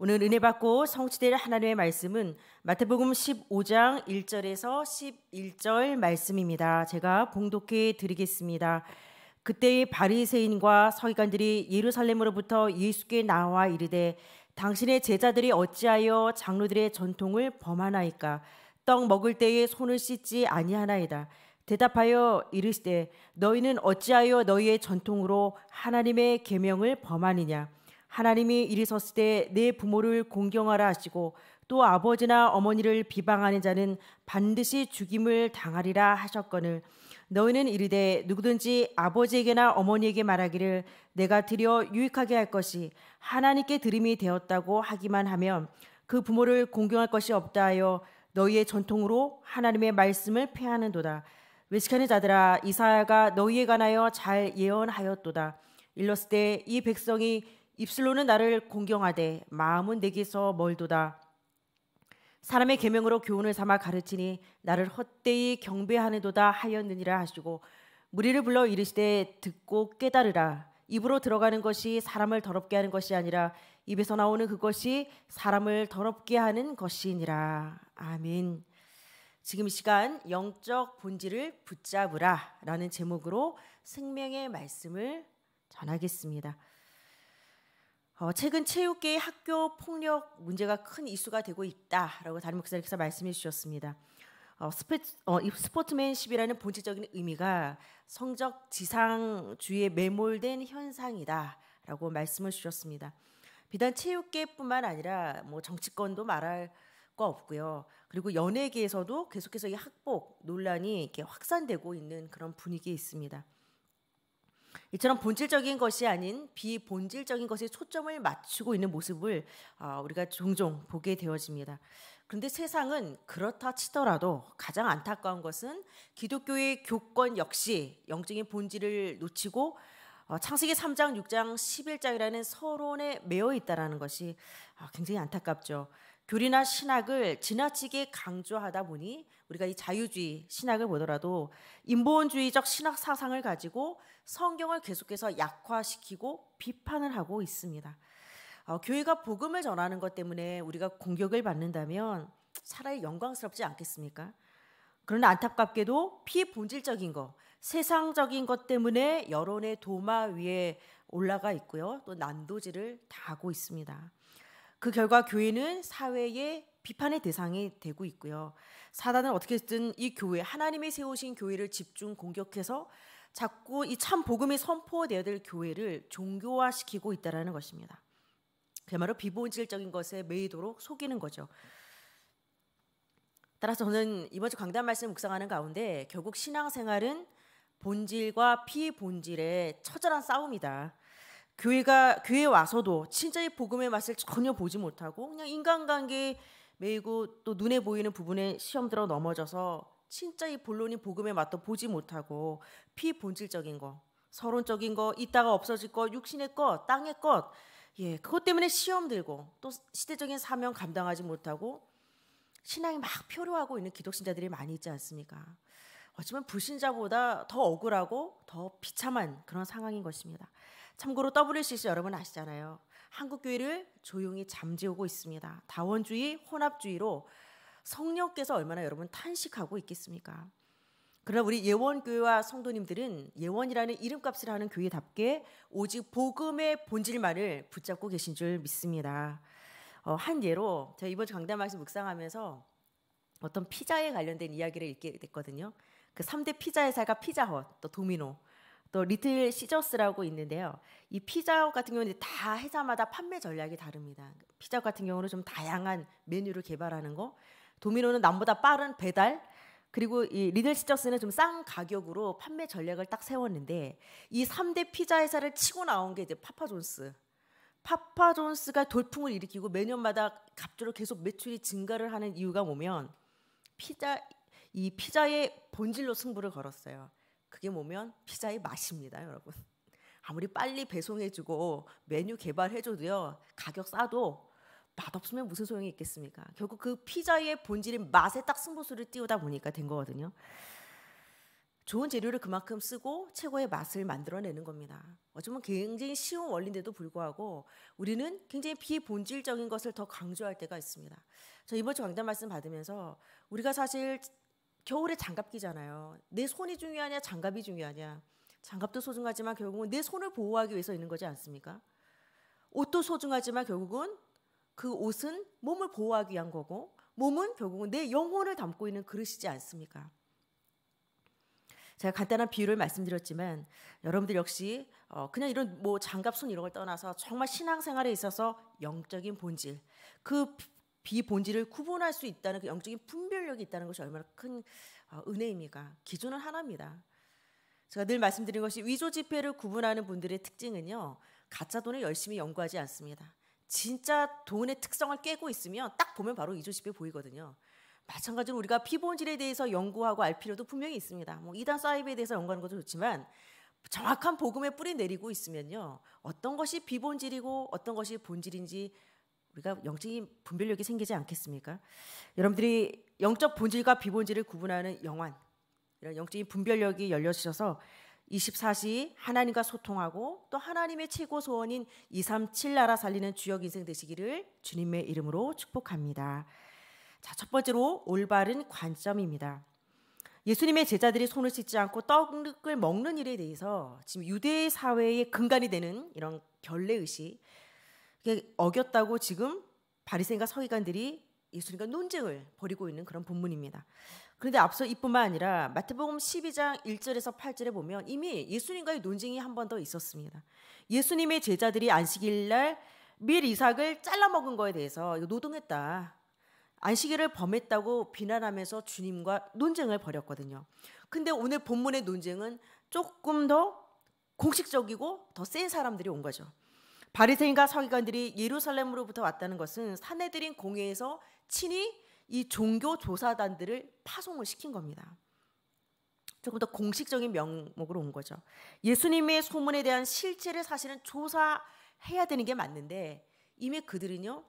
오늘 은혜 받고 성취될 하나님의 말씀은 마태복음 15장 1절에서 11절 말씀입니다. 제가 봉독해 드리겠습니다. 그때의 바리새인과 서기관들이 예루살렘으로부터 예수께 나와 이르되 당신의 제자들이 어찌하여 장로들의 전통을 범하나이까 떡 먹을 때에 손을 씻지 아니하나이다. 대답하여 이르시되 너희는 어찌하여 너희의 전통으로 하나님의 계명을 범하느냐 하나님이 이리섰을 때 내 부모를 공경하라 하시고 또 아버지나 어머니를 비방하는 자는 반드시 죽임을 당하리라 하셨거늘 너희는 이르되 누구든지 아버지에게나 어머니에게 말하기를 내가 드려 유익하게 할 것이 하나님께 드림이 되었다고 하기만 하면 그 부모를 공경할 것이 없다 하여 너희의 전통으로 하나님의 말씀을 폐하는도다 외식하는 자들아 이사야가 너희에 관하여 잘 예언하였도다 일렀을 때 이 백성이 입술로는 나를 공경하되 마음은 내게서 멀도다. 사람의 계명으로 교훈을 삼아 가르치니 나를 헛되이 경배하는도다 하였느니라 하시고 무리를 불러 이르시되 듣고 깨달으라. 입으로 들어가는 것이 사람을 더럽게 하는 것이 아니라 입에서 나오는 그것이 사람을 더럽게 하는 것이니라. 아멘. 지금 시간 영적 본질을 붙잡으라라는 제목으로 생명의 말씀을 전하겠습니다. 어, 최근 체육계 학교 폭력 문제가 큰 이슈가 되고 있다라고 다른 목사님께서 말씀해 주셨습니다. 어, 스포, 어, 스포츠맨십이라는 본질적인 의미가 성적 지상주의에 매몰된 현상이다라고 말씀을 주셨습니다. 비단 체육계뿐만 아니라 뭐 정치권도 말할 거 없고요. 그리고 연예계에서도 계속해서 이학폭 논란이 이렇게 확산되고 있는 그런 분위기에 있습니다. 이처럼 본질적인 것이 아닌 비본질적인 것에 초점을 맞추고 있는 모습을 아, 우리가 종종 보게 되어집니다. 그런데 세상은 그렇다 치더라도 가장 안타까운 것은 기독교의 교권 역시 영적인 본질을 놓치고 어, 창세기 3장, 6장, 11장이라는 서론에 매여 있다라는 것이 아, 굉장히 안타깝죠. 교리나 신학을 지나치게 강조하다 보니 우리가 이 자유주의 신학을 보더라도 인본주의적 신학 사상을 가지고 성경을 계속해서 약화시키고 비판을 하고 있습니다. 어, 교회가 복음을 전하는 것 때문에 우리가 공격을 받는다면 차라리 영광스럽지 않겠습니까? 그러나 안타깝게도 피본질적인 것, 세상적인 것 때문에 여론의 도마 위에 올라가 있고요. 또 난도질을 당하고 있습니다. 그 결과 교회는 사회의 비판의 대상이 되고 있고요. 사단은 어떻게든 이 교회 하나님이 세우신 교회를 집중 공격해서 자꾸 이 참 복음이 선포되어야 될 교회를 종교화시키고 있다라는 것입니다. 그야말로 비본질적인 것에 매이도록 속이는 거죠. 따라서 저는 이번 주 강단 말씀 묵상하는 가운데 결국 신앙생활은 본질과 피본질의 처절한 싸움이다. 교회가 교회 와서도 진짜 이 복음의 맛을 전혀 보지 못하고 그냥 인간관계 매이고 또 눈에 보이는 부분에 시험 들어 넘어져서 진짜 이 본론인 복음의 맛도 보지 못하고 피본질적인 거, 서론적인 거, 있다가 없어질 거, 육신의 것, 땅의 것, 예 그것 때문에 시험 들고 또 시대적인 사명 감당하지 못하고 신앙이 막 표류하고 있는 기독신자들이 많이 있지 않습니까? 어쩌면 불신자보다 더 억울하고 더 비참한 그런 상황인 것입니다. 참고로 WCC 여러분 아시잖아요. 한국 교회를 조용히 잠재우고 있습니다. 다원주의, 혼합주의로 성령께서 얼마나 여러분 탄식하고 있겠습니까? 그러나 우리 예원교회와 성도님들은 예원이라는 이름값을 하는 교회답게 오직 복음의 본질만을 붙잡고 계신 줄 믿습니다. 어, 한 예로 제가 이번 강단 말씀 묵상하면서 어떤 피자에 관련된 이야기를 읽게 됐거든요. 그 3대 피자 회사가 피자헛, 또 도미노, 또 리틀 시저스라고 있는데요. 이 피자 같은 경우는 다 회사마다 판매 전략이 다릅니다. 피자 같은 경우는 좀 다양한 메뉴를 개발하는 거, 도미노는 남보다 빠른 배달, 그리고 이 리틀 시저스는 좀 싼 가격으로 판매 전략을 딱 세웠는데 이 3대 피자 회사를 치고 나온 게 이제 파파존스. 파파존스가 돌풍을 일으키고 매년마다 갑자기 계속 매출이 증가를 하는 이유가 뭐면 피자 이 피자의 본질로 승부를 걸었어요. 그게 뭐면 피자의 맛입니다, 여러분. 아무리 빨리 배송해주고 메뉴 개발해줘도요 가격 싸도 맛 없으면 무슨 소용이 있겠습니까? 결국 그 피자의 본질인 맛에 딱 승부수를 띄우다 보니까 된 거거든요. 좋은 재료를 그만큼 쓰고 최고의 맛을 만들어내는 겁니다. 어쩌면 굉장히 쉬운 원리인데도 불구하고 우리는 굉장히 비본질적인 것을 더 강조할 때가 있습니다. 저 이번 주 강단 말씀 받으면서 우리가 사실 겨울에 장갑 끼잖아요. 내 손이 중요하냐, 장갑이 중요하냐. 장갑도 소중하지만 결국은 내 손을 보호하기 위해서 있는 거지 않습니까? 옷도 소중하지만 결국은 그 옷은 몸을 보호하기 위한 거고, 몸은 결국은 내 영혼을 담고 있는 그릇이지 않습니까? 제가 간단한 비유를 말씀드렸지만 여러분들 역시 어 그냥 이런 뭐 장갑 손 이런 걸 떠나서 정말 신앙생활에 있어서 영적인 본질 그 비본질을 구분할 수 있다는 그 영적인 분별력이 있다는 것이 얼마나 큰 아, 은혜입니까? 기준은 하나입니다. 제가 늘 말씀드린 것이 위조 지폐를 구분하는 분들의 특징은요. 가짜 돈을 열심히 연구하지 않습니다. 진짜 돈의 특성을 깨고 있으면 딱 보면 바로 위조 지폐 보이거든요. 마찬가지로 우리가 피본질에 대해서 연구하고 알 필요도 분명히 있습니다. 뭐 이단 사이비에 대해서 연구하는 것도 좋지만 정확한 복음의 뿌리 내리고 있으면요. 어떤 것이 비본질이고 어떤 것이 본질인지 우리가 영적인 분별력이 생기지 않겠습니까? 여러분들이 영적 본질과 비본질을 구분하는 영환 이런 영적인 분별력이 열려지셔서 24시 하나님과 소통하고 또 하나님의 최고 소원인 237 나라 살리는 주역 인생 되시기를 주님의 이름으로 축복합니다. 자, 첫 번째로 올바른 관점입니다. 예수님의 제자들이 손을 씻지 않고 떡을 먹는 일에 대해서 지금 유대 사회의 근간이 되는 이런 결례의식 어겼다고 지금 바리새인과 서기관들이 예수님과 논쟁을 벌이고 있는 그런 본문입니다. 그런데 앞서 이뿐만 아니라 마태복음 12장 1절에서 8절에 보면 이미 예수님과의 논쟁이 한 번 더 있었습니다. 예수님의 제자들이 안식일 날밀 이삭을 잘라 먹은 거에 대해서 노동했다. 안식일을 범했다고 비난하면서 주님과 논쟁을 벌였거든요. 근데 오늘 본문의 논쟁은 조금 더 공식적이고 더 센 사람들이 온 거죠. 바리새인과 서기관들이 예루살렘으로부터 왔다는 것은 사내들인 공회에서 친히 이 종교 조사단들을 파송을 시킨 겁니다. 조금 더 공식적인 명목으로 온 거죠. 예수님의 소문에 대한 실체를 사실은 조사해야 되는 게 맞는데 이미 그들은요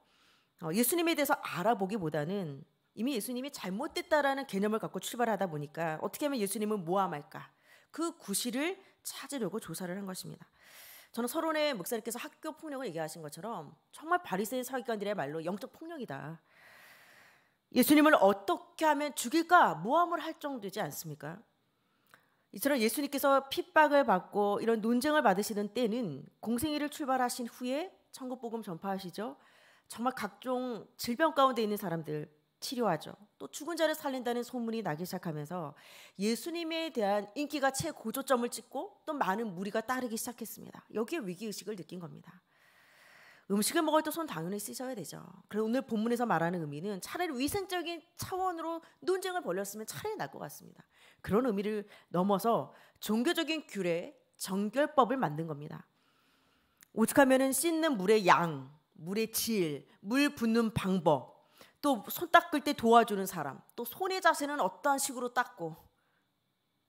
어, 예수님에 대해서 알아보기보다는 이미 예수님이 잘못됐다라는 개념을 갖고 출발하다 보니까 어떻게 하면 예수님을 모함할까 그 구실을 찾으려고 조사를 한 것입니다. 저는 서론에 목사님께서 학교 폭력을 얘기하신 것처럼 정말 바리새인 사기관들의 말로 영적 폭력이다. 예수님을 어떻게 하면 죽일까 모함을 할 정도지 않습니까? 이처럼 예수님께서 핍박을 받고 이런 논쟁을 받으시는 때는 공생일을 출발하신 후에 천국 복음 전파하시죠. 정말 각종 질병 가운데 있는 사람들 치료하죠. 또 죽은 자를 살린다는 소문이 나기 시작하면서 예수님에 대한 인기가 최고조점을 찍고 또 많은 무리가 따르기 시작했습니다. 여기에 위기의식을 느낀 겁니다. 음식을 먹을 때 손 당연히 쓰셔야 되죠. 그리고 오늘 본문에서 말하는 의미는 차라리 위생적인 차원으로 논쟁을 벌였으면 차라리 나을 것 같습니다. 그런 의미를 넘어서 종교적인 규례, 정결법을 만든 겁니다. 오죽하면 씻는 물의 양, 물의 질, 물 붓는 방법, 또손 닦을 때 도와주는 사람, 또 손의 자세는 어떠한 식으로 닦고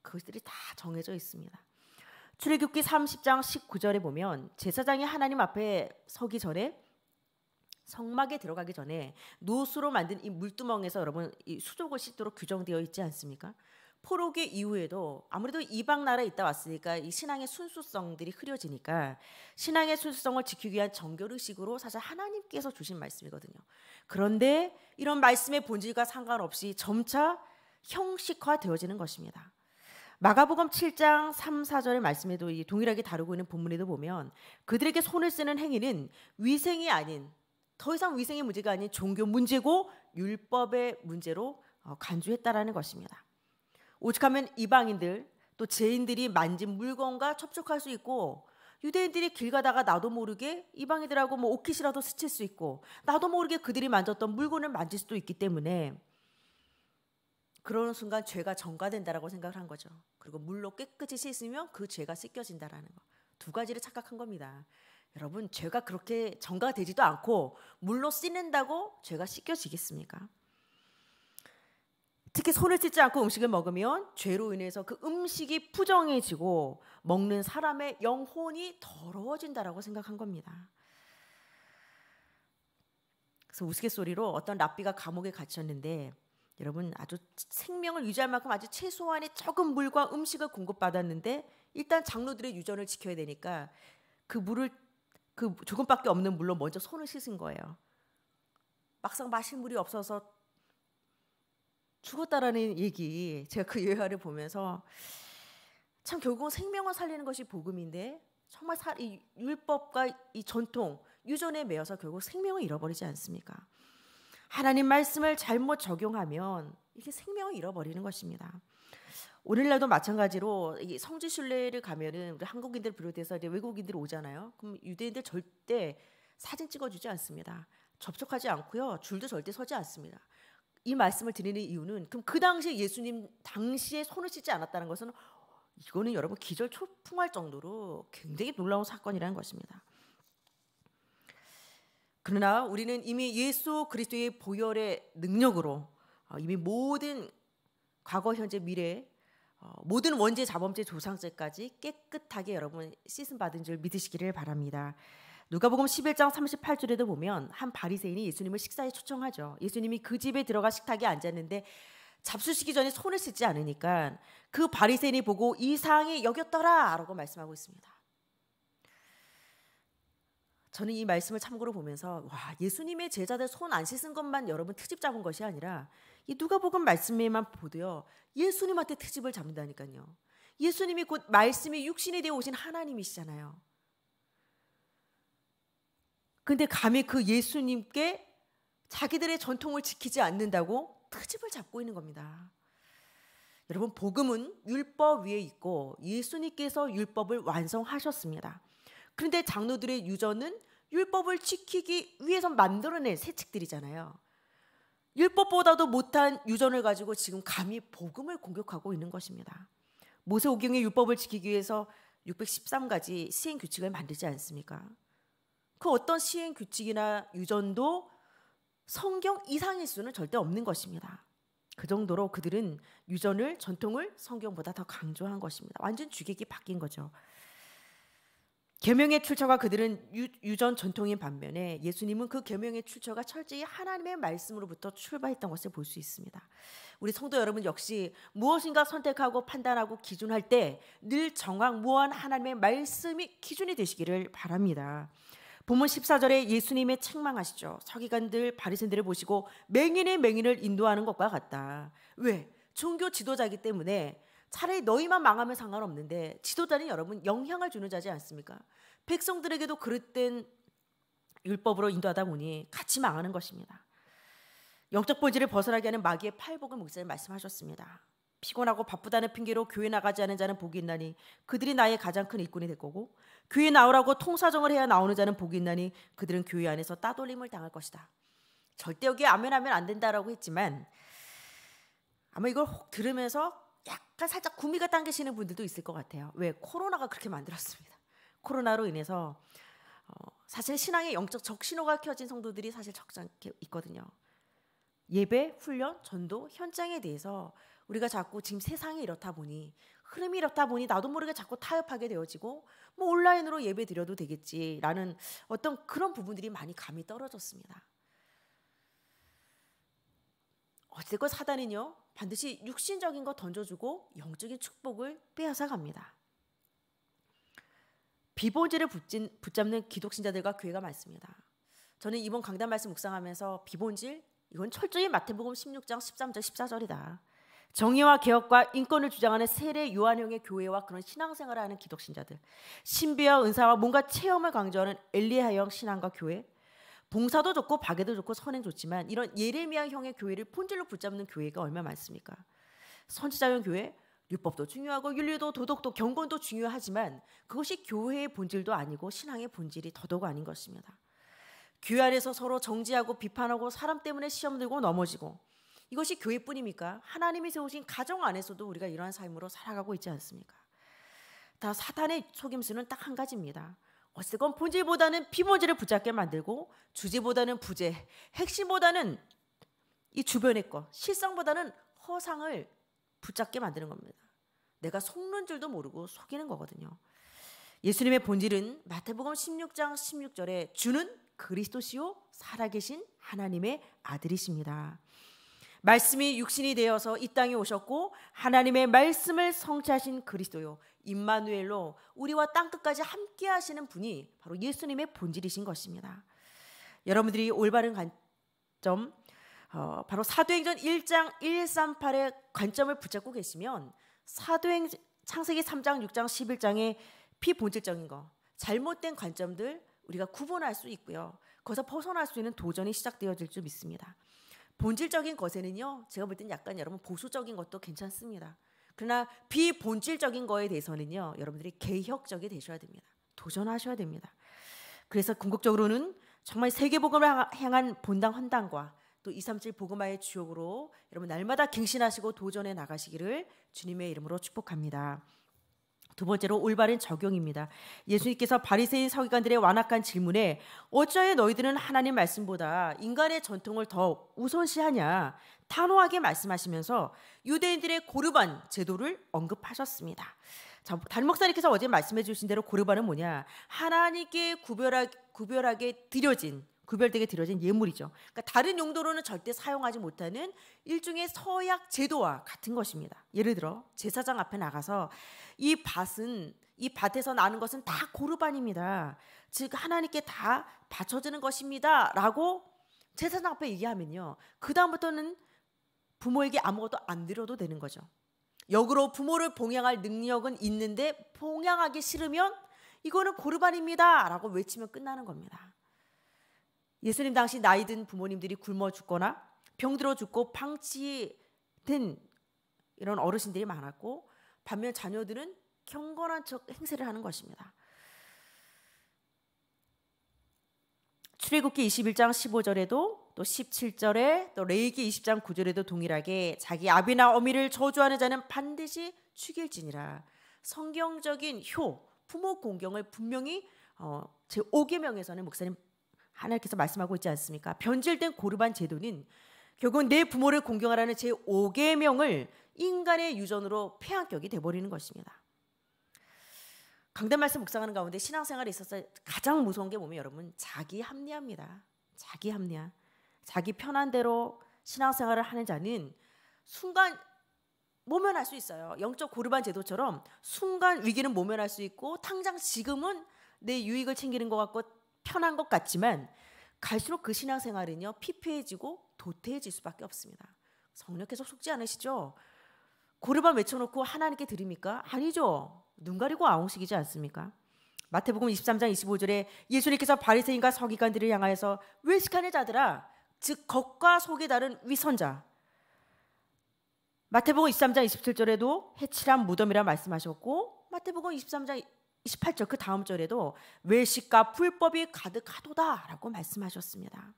그것들이 다 정해져 있습니다. 출애굽기 30장 19절에 보면 제사장이 하나님 앞에 서기 전에 성막에 들어가기 전에 노수로 만든 이 물두멍에서 여러분 이 수족을 씻도록 규정되어 있지 않습니까? 포로계 이후에도 아무래도 이방 나라에 있다 왔으니까 이 신앙의 순수성들이 흐려지니까 신앙의 순수성을 지키기 위한 정결의식으로 사실 하나님께서 주신 말씀이거든요. 그런데 이런 말씀의 본질과 상관없이 점차 형식화되어지는 것입니다. 마가복음 7장 3, 4절의 말씀에도 동일하게 다루고 있는 본문에도 보면 그들에게 손을 쓰는 행위는 위생이 아닌 더 이상 위생의 문제가 아닌 종교 문제고 율법의 문제로 어, 간주했다라는 것입니다. 오직하면 이방인들 또 죄인들이 만진 물건과 접촉할 수 있고 유대인들이 길 가다가 나도 모르게 이방인들하고 뭐 옷깃이라도 스칠 수 있고 나도 모르게 그들이 만졌던 물건을 만질 수도 있기 때문에 그러는 순간 죄가 전가된다라고 생각을 한 거죠. 그리고 물로 깨끗이 씻으면 그 죄가 씻겨진다라는 거. 두 가지를 착각한 겁니다. 여러분 죄가 그렇게 전가되지도 않고 물로 씻는다고 죄가 씻겨지겠습니까? 특히 손을 씻지 않고 음식을 먹으면 죄로 인해서 그 음식이 부정해지고 먹는 사람의 영혼이 더러워진다라고 생각한 겁니다. 그래서 우스갯소리로 어떤 랍비가 감옥에 갇혔는데 여러분 아주 생명을 유지할 만큼 아주 최소한의 적은 물과 음식을 공급받았는데 일단 장로들의 유전을 지켜야 되니까 그 물을 그 조금밖에 없는 물로 먼저 손을 씻은 거예요. 막상 마실 물이 없어서 죽었다라는 얘기 제가 그 예화를 보면서 참 결국은 생명을 살리는 것이 복음인데 정말 사, 이 율법과 이 전통 유전에 매여서 결국 생명을 잃어버리지 않습니까? 하나님 말씀을 잘못 적용하면 이게 생명을 잃어버리는 것입니다. 오늘날도 마찬가지로 성지 순례를 가면은 우리 한국인들 비롯해서 이제 외국인들 오잖아요. 그럼 유대인들 절대 사진 찍어주지 않습니다. 접촉하지 않고요. 줄도 절대 서지 않습니다. 이 말씀을 드리는 이유는 그럼 그 당시에 예수님 당시에 손을 씻지 않았다는 것은 이거는 여러분 기절 초풍할 정도로 굉장히 놀라운 사건이라는 것입니다. 그러나 우리는 이미 예수 그리스도의 보혈의 능력으로 어, 이미 모든 과거, 현재, 미래 어, 모든 원죄, 자범죄, 조상죄까지 깨끗하게 여러분 씻음 받은 줄 믿으시기를 바랍니다. 누가복음 11장 38절에도 보면 한 바리새인이 예수님을 식사에 초청하죠. 예수님이 그 집에 들어가 식탁에 앉았는데 잡수시기 전에 손을 씻지 않으니까 그 바리새인이 보고 이 상이 여겼더라라고 말씀하고 있습니다. 저는 이 말씀을 참고로 보면서 와 예수님의 제자들 손 안 씻은 것만 여러분 트집 잡은 것이 아니라 이 누가복음 말씀에만 보도요 예수님한테 트집을 잡는다니까요. 예수님이 곧 말씀이 육신이 되어 오신 하나님이시잖아요. 근데 감히 그 예수님께 자기들의 전통을 지키지 않는다고 트집을 잡고 있는 겁니다. 여러분 복음은 율법 위에 있고 예수님께서 율법을 완성하셨습니다. 그런데 장로들의 유전은 율법을 지키기 위해서 만들어낸 세칙들이잖아요. 율법보다도 못한 유전을 가지고 지금 감히 복음을 공격하고 있는 것입니다. 모세오경의 율법을 지키기 위해서 613가지 시행 규칙을 만들지 않습니까? 그 어떤 시행 규칙이나 유전도 성경 이상일 수는 절대 없는 것입니다. 그 정도로 그들은 유전을 전통을 성경보다 더 강조한 것입니다. 완전 주객이 바뀐 거죠. 계명의 출처가 그들은 유, 전 전통인 반면에 예수님은 그 계명의 출처가 철저히 하나님의 말씀으로부터 출발했던 것을 볼 수 있습니다. 우리 성도 여러분 역시 무엇인가 선택하고 판단하고 기준할 때 늘 정황 무한 하나님의 말씀이 기준이 되시기를 바랍니다. 본문 14절에 예수님의 책망하시죠. 서기관들 바리새인들을 보시고 맹인의 맹인을 인도하는 것과 같다. 왜? 종교 지도자이기 때문에 차라리 너희만 망하면 상관없는데 지도자는 여러분 영향을 주는 자지 않습니까? 백성들에게도 그릇된 율법으로 인도하다 보니 같이 망하는 것입니다. 영적 본질을 벗어나게 하는 마귀의 팔복을 목사님 말씀하셨습니다. 피곤하고 바쁘다는 핑계로 교회 나가지 않은 자는 복이 있나니 그들이 나의 가장 큰 일꾼이 될 거고 교회 나오라고 통사정을 해야 나오는 자는 복이 있나니 그들은 교회 안에서 따돌림을 당할 것이다. 절대 여기에 아멘하면 안 된다라고 했지만 아마 이걸 혹 들으면서 약간 살짝 구미가 당기시는 분들도 있을 것 같아요. 왜 코로나가 그렇게 만들었습니다. 코로나로 인해서 어, 사실 신앙의 영적 적신호가 켜진 성도들이 사실 적지 않게 있거든요. 예배, 훈련, 전도, 현장에 대해서 우리가 자꾸 지금 세상이 이렇다 보니 흐름이 이렇다 보니 나도 모르게 자꾸 타협하게 되어지고 뭐 온라인으로 예배 드려도 되겠지라는 어떤 그런 부분들이 많이 감이 떨어졌습니다. 어쨌건 사단은요 반드시 육신적인 거 던져주고 영적인 축복을 빼앗아 갑니다. 비본질을 붙진, 붙잡는 기독신자들과 교회가 많습니다. 저는 이번 강단 말씀 묵상하면서 비본질 이건 철저히 마태복음 16장 13절 14절이다. 정의와 개혁과 인권을 주장하는 세례 요한형의 교회와 그런 신앙생활을 하는 기독신자들, 신비와 은사와 뭔가 체험을 강조하는 엘리야형 신앙과 교회, 봉사도 좋고 박애도 좋고 선행 좋지만 이런 예레미야형의 교회를 본질로 붙잡는 교회가 얼마 많습니까? 선지자형 교회, 율법도 중요하고 윤리도 도덕도 경건도 중요하지만 그것이 교회의 본질도 아니고 신앙의 본질이 더더욱 아닌 것입니다. 교회 안에서 서로 정지하고 비판하고 사람 때문에 시험 들고 넘어지고 이것이 교회뿐입니까? 하나님이 세우신 가정 안에서도 우리가 이러한 삶으로 살아가고 있지 않습니까? 다 사탄의 속임수는 딱 한 가지입니다. 어쨌건 본질보다는 피본질을 붙잡게 만들고 주제보다는 부재, 핵심보다는 이 주변의 것, 실상보다는 허상을 붙잡게 만드는 겁니다. 내가 속는 줄도 모르고 속이는 거거든요. 예수님의 본질은 마태복음 16장 16절에 주는 그리스도시요 살아계신 하나님의 아들이십니다. 말씀이 육신이 되어서 이 땅에 오셨고 하나님의 말씀을 성취하신 그리스도요 임마누엘로 우리와 땅 끝까지 함께 하시는 분이 바로 예수님의 본질이신 것입니다. 여러분들이 올바른 관점 어, 바로 사도행전 1장 138의 관점을 붙잡고 계시면 사도행 창세기 3장 6장 11장의 피본질적인 거 잘못된 관점들 우리가 구분할 수 있고요. 거기서 벗어날 수 있는 도전이 시작되어질 줄 믿습니다. 본질적인 것에는요, 제가 볼 땐 약간 여러분 보수적인 것도 괜찮습니다. 그러나 비본질적인 거에 대해서는요, 여러분들이 개혁적이 되셔야 됩니다. 도전하셔야 됩니다. 그래서 궁극적으로는 정말 세계복음을 향한 본당 헌당과 또237 복음화의 주역으로 여러분 날마다 갱신하시고 도전해 나가시기를 주님의 이름으로 축복합니다. 두 번째로 올바른 적용입니다. 예수님께서 바리새인 서기관들의 완악한 질문에 어찌하여 너희들은 하나님 말씀보다 인간의 전통을 더 우선시하냐 탄호하게 말씀하시면서 유대인들의 고르반 제도를 언급하셨습니다. 자, 단 목사님께서 어제 말씀해 주신 대로 고르반은 뭐냐? 하나님께 구별하, 구별하게 드려진 구별되게 들여진 예물이죠. 그러니까 다른 용도로는 절대 사용하지 못하는 일종의 서약 제도와 같은 것입니다. 예를 들어 제사장 앞에 나가서 이 밭은 이 밭에서 나는 것은 다 고르반입니다. 즉 하나님께 다 바쳐지는 것입니다라고 제사장 앞에 얘기하면요. 그다음부터는 부모에게 아무것도 안 드려도 되는 거죠. 역으로 부모를 봉양할 능력은 있는데 봉양하기 싫으면 이거는 고르반입니다라고 외치면 끝나는 겁니다. 예수님 당시 나이든 부모님들이 굶어 죽거나 병들어 죽고 방치된 이런 어르신들이 많았고 반면 자녀들은 경건한 척 행세를 하는 것입니다. 출애굽기 21장 15절에도 또 17절에 또 레위기 20장 9절에도 동일하게 자기 아비나 어미를 저주하는 자는 반드시 죽일지니라 성경적인 효 부모 공경을 분명히 어, 제 5계명에서는 목사님 하나님께서 말씀하고 있지 않습니까? 변질된 고르반 제도는 결국은 내 부모를 공경하라는 제 5계명을 인간의 유전으로 폐한격이 돼버리는 것입니다. 강단 말씀 묵상하는 가운데 신앙생활에 있어서 가장 무서운 게 뭐면 여러분 자기 합리화입니다. 자기 합리화. 자기 편한 대로 신앙생활을 하는 자는 순간 모면할 수 있어요. 영적 고르반 제도처럼 순간 위기는 모면할 수 있고 당장 지금은 내 유익을 챙기는 것 같고 편한 것 같지만 갈수록 그 신앙생활은요 피폐해지고 도태해질 수밖에 없습니다. 성령 계속 속지 않으시죠? 고르반 외쳐놓고 하나님께 드립니까? 아니죠. 눈 가리고 아웅식이지 않습니까? 마태복음 23장 25절에 예수님께서 바리새인과 서기관들을 향하여서 외식하는 자들아 즉 겉과 속이 다른 위선자 마태복음 23장 27절에도 해칠한 무덤이라 말씀하셨고 마태복음 23장 2 8절그 다음 절에도 외식과 불법이 가득하도다라고 말씀하셨습니다.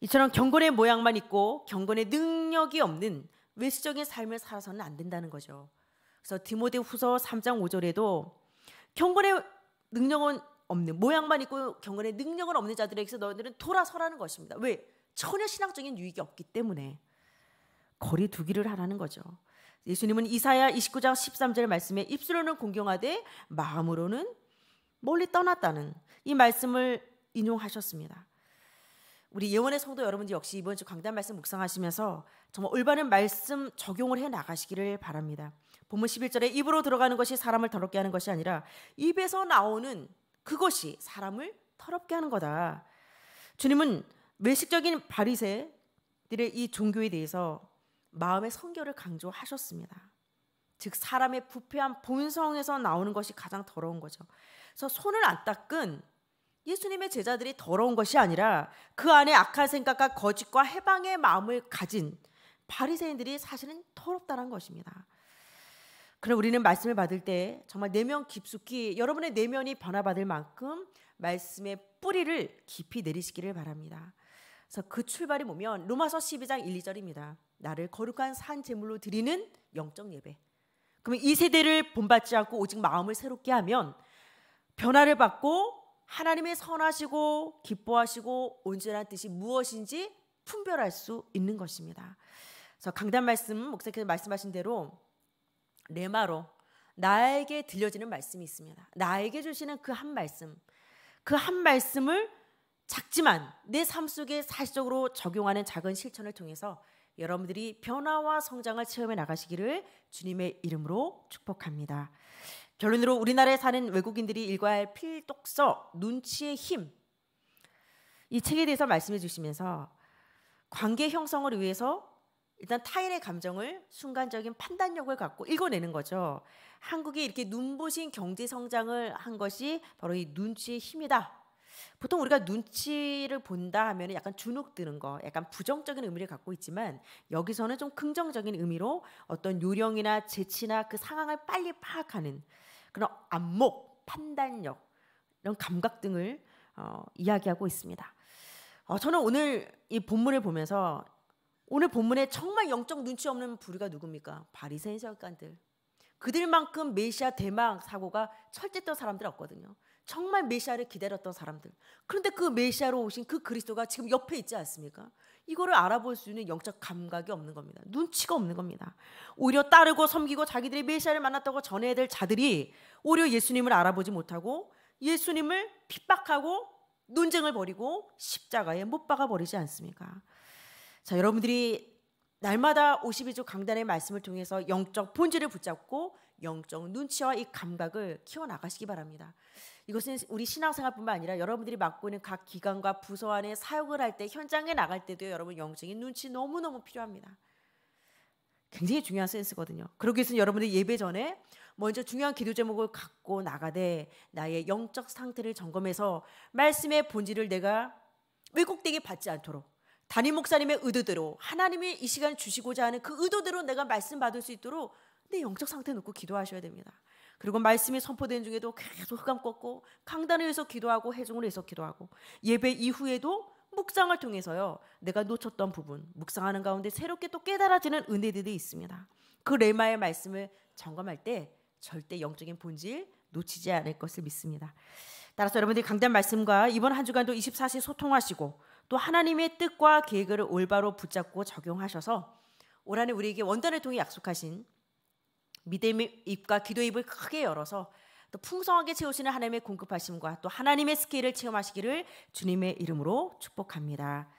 이처럼 경건의 모양만 있고 경건의 능력이 없는 외식적인 삶을 살아서는 안 된다는 거죠. 그래서 디모데후서 3장 5절에도 경건의 능력은 없는 모양만 있고 경건의 능력은 없는 자들에게서 너희들은 돌아서라는 것입니다. 왜? 전혀 신앙적인 유익이 없기 때문에 거리 두기를 하라는 거죠. 예수님은 이사야 29장 13절 말씀에 입술로는 공경하되 마음으로는 멀리 떠났다는 이 말씀을 인용하셨습니다. 우리 예원의 성도 여러분들 역시 이번 주 강단 말씀 묵상하시면서 정말 올바른 말씀 적용을 해 나가시기를 바랍니다. 본문 11절에 입으로 들어가는 것이 사람을 더럽게 하는 것이 아니라 입에서 나오는 그것이 사람을 더럽게 하는 거다. 주님은 외식적인 바리새들의 이 종교에 대해서 마음의 성결을 강조하셨습니다. 즉 사람의 부패한 본성에서 나오는 것이 가장 더러운 거죠. 그래서 손을 안 닦은 예수님의 제자들이 더러운 것이 아니라 그 안에 악한 생각과 거짓과 해방의 마음을 가진 바리새인들이 사실은 더럽다는 것입니다. 그럼 우리는 말씀을 받을 때 정말 내면 깊숙이 여러분의 내면이 변화받을 만큼 말씀의 뿌리를 깊이 내리시기를 바랍니다. 그래서 그 출발이 보면 로마서 12장 1, 2절입니다. 나를 거룩한 산 제물로 드리는 영적 예배. 그러면 이 세대를 본받지 않고 오직 마음을 새롭게 하면 변화를 받고 하나님의 선하시고 기뻐하시고 온전한 뜻이 무엇인지 분별할 수 있는 것입니다. 그래서 강단 말씀 목사께서 말씀하신 대로 레마로 나에게 들려지는 말씀이 있습니다. 나에게 주시는 그 한 말씀, 그 한 말씀을 작지만 내 삶 속에 사실적으로 적용하는 작은 실천을 통해서 여러분들이 변화와 성장을 체험해 나가시기를 주님의 이름으로 축복합니다. 결론으로 우리나라에 사는 외국인들이 일괄 필독서 눈치의 힘 이 책에 대해서 말씀해 주시면서 관계 형성을 위해서 일단 타인의 감정을 순간적인 판단력을 갖고 읽어내는 거죠. 한국이 이렇게 눈부신 경제 성장을 한 것이 바로 이 눈치의 힘이다. 보통 우리가 눈치를 본다 하면 약간 주눅드는 거, 약간 부정적인 의미를 갖고 있지만 여기서는 좀 긍정적인 의미로 어떤 요령이나 재치나 그 상황을 빨리 파악하는 그런 안목, 판단력 이런 감각 등을 어, 이야기하고 있습니다. 어, 저는 오늘 이 본문을 보면서 오늘 본문에 정말 영적 눈치 없는 부류가 누굽니까? 바리새인 사역관들. 그들만큼 메시아 대망 사고가 철제던 사람들 없거든요. 정말 메시아를 기다렸던 사람들. 그런데 그 메시아로 오신 그 그리스도가 지금 옆에 있지 않습니까? 이거를 알아볼 수 있는 영적 감각이 없는 겁니다. 눈치가 없는 겁니다. 오히려 따르고 섬기고 자기들이 메시아를 만났다고 전해야 될 자들이 오히려 예수님을 알아보지 못하고 예수님을 핍박하고 논쟁을 벌이고 십자가에 못 박아 버리지 않습니까? 자, 여러분들이 날마다 52조 강단의 말씀을 통해서 영적 본질을 붙잡고 영적 눈치와 이 감각을 키워 나가시기 바랍니다. 이것은 우리 신앙생활뿐만 아니라 여러분들이 맡고 있는 각 기관과 부서 안에 사역을 할 때 현장에 나갈 때도 여러분 영적인 눈치 너무너무 필요합니다. 굉장히 중요한 센스거든요. 그러기 위해서는 여러분들 예배 전에 먼저 중요한 기도 제목을 갖고 나가되 나의 영적 상태를 점검해서 말씀의 본질을 내가 왜곡되게 받지 않도록 담임 목사님의 의도대로 하나님이 이 시간 주시고자 하는 그 의도대로 내가 말씀 받을 수 있도록 내 영적 상태 놓고 기도하셔야 됩니다. 그리고 말씀이 선포된 중에도 계속 흑암 꺾고 강단을 위해서 기도하고 해중을 위해서 기도하고 예배 이후에도 묵상을 통해서요 내가 놓쳤던 부분 묵상하는 가운데 새롭게 또 깨달아지는 은혜들이 있습니다. 그 레마의 말씀을 점검할 때 절대 영적인 본질 놓치지 않을 것을 믿습니다. 따라서 여러분들이 강단 말씀과 이번 한 주간도 24시 소통하시고 또 하나님의 뜻과 계획을 올바로 붙잡고 적용하셔서 올 한해 우리에게 원단을 통해 약속하신 믿음의 입과 기도의 입을 크게 열어서 또 풍성하게 채우시는 하나님의 공급하심과 또 하나님의 스케일을 체험하시기를 주님의 이름으로 축복합니다.